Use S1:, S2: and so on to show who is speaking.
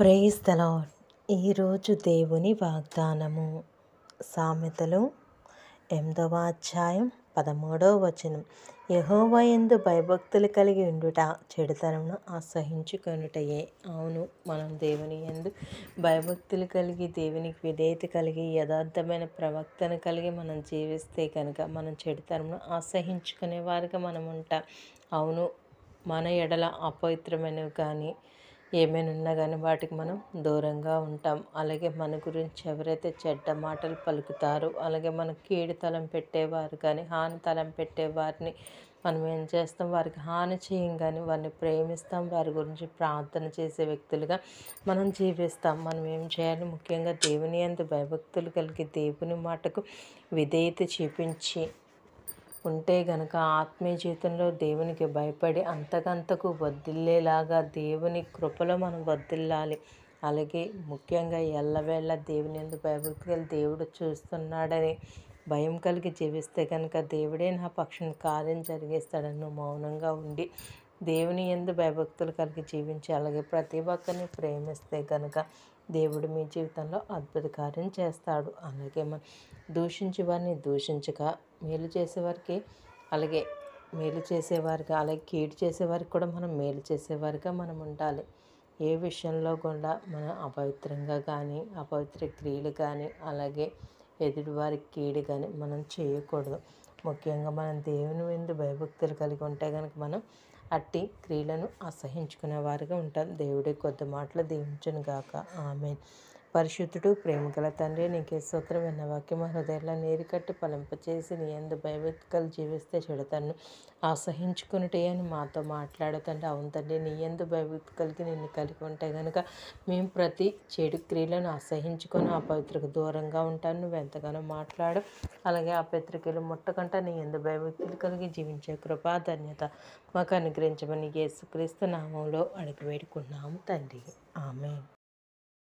S1: praise ఈరోజు దేవుని వాగ్దానము సామెతలు ఎనిమిదవ అధ్యాయం పదమూడవ వచనం యహోవ ఎందు భయభక్తులు కలిగి ఉండుట చెడుతనమును ఆసహించుకొనుటయే అవును మనం దేవుని ఎందు భయభక్తులు కలిగి దేవునికి విధేయత కలిగి యథార్థమైన ప్రవక్తను కలిగి మనం జీవిస్తే కనుక మనం చెడుతనమును ఆసహించుకునే వారిగా మనం ఉంటాం అవును మన ఎడల అపవిత్రమైనవి కానీ ఏమైనా ఉన్నా కానీ వాటికి మనం దూరంగా ఉంటాం అలాగే మన గురించి ఎవరైతే చెడ్డ మాటలు పలుకుతారో అలాగే మన కీడు తలం పెట్టేవారు కానీ హాని తలం పెట్టేవారిని మనం ఏం చేస్తాం వారికి హాని చేయం కానీ వారిని ప్రేమిస్తాం వారి గురించి ప్రార్థన చేసే వ్యక్తులుగా మనం జీవిస్తాం మనం ఏం చేయాలి ముఖ్యంగా దేవుని అంత భయభక్తులు కలిగి దేవుని మాటకు విధేయత చూపించి ఉంటే గనక ఆత్మీయ జీవితంలో దేవునికి భయపడి అంతకంతకు వర్ధిల్లేలాగా దేవుని కృపలో మనం వర్ధిల్లాలి అలాగే ముఖ్యంగా ఎల్లవేళ దేవుని ఎందుకు భయభక్తులు దేవుడు చూస్తున్నాడని భయం కలిగి జీవిస్తే కనుక దేవుడే నా పక్షం కార్యం జరిగేస్తాడని మౌనంగా ఉండి దేవుని ఎందు భయభక్తులు కలిగి జీవించి అలాగే ప్రతి ఒక్కరిని ప్రేమిస్తే కనుక దేవుడు మీ జీవితంలో అద్భుత కార్యం చేస్తాడు అలాగే మన దూషించి వారిని దూషించక మేలు చేసేవారికి అలాగే మేలు చేసేవారికి అలాగే కీడు చేసేవారికి కూడా మనం మేలు చేసేవారిగా మనం ఉండాలి ఏ విషయంలో కూడా మనం అపవిత్రంగా కానీ అపవిత్ర క్రియలు కానీ అలాగే ఎదుటివారి కీడు కానీ మనం చేయకూడదు ముఖ్యంగా మనం దేవుని ఎందు భయభక్తులు కలిగి ఉంటే కనుక మనం అట్టి క్రియలను అసహించుకునేవారుగా ఉంటారు దేవుడే కొద్ది మాటలు దీవించను గాక ఆమె పరిశుద్ధుడు ప్రేమగల తండ్రి నీకే సూత్రం విన్న వాక్యం హృదయంలో నీరు కట్టి పలింపచేసి నీ ఎందు భయభక్తికలు జీవిస్తే చెడతాను ఆసహించుకునిటే అని మాతో మాట్లాడతండి అవును తండ్రి నీ ఎందు కలిగి నిన్ను కలిగి ఉంటే కనుక మేము ప్రతి చెడు క్రియలను అసహించుకొని ఆ పవిత్రకు దూరంగా ఉంటాను నువ్వు ఎంతగానో మాట్లాడు అలాగే ఆ పత్రికలు ముట్టకంట నీ ఎందు భయభక్తులు కలిగి జీవించే కృపా ధన్యత మాకు అనుగ్రహించమని యేసుక్రీస్తు నామంలో అడిగి వేడుకున్నాము తండ్రి ఆమె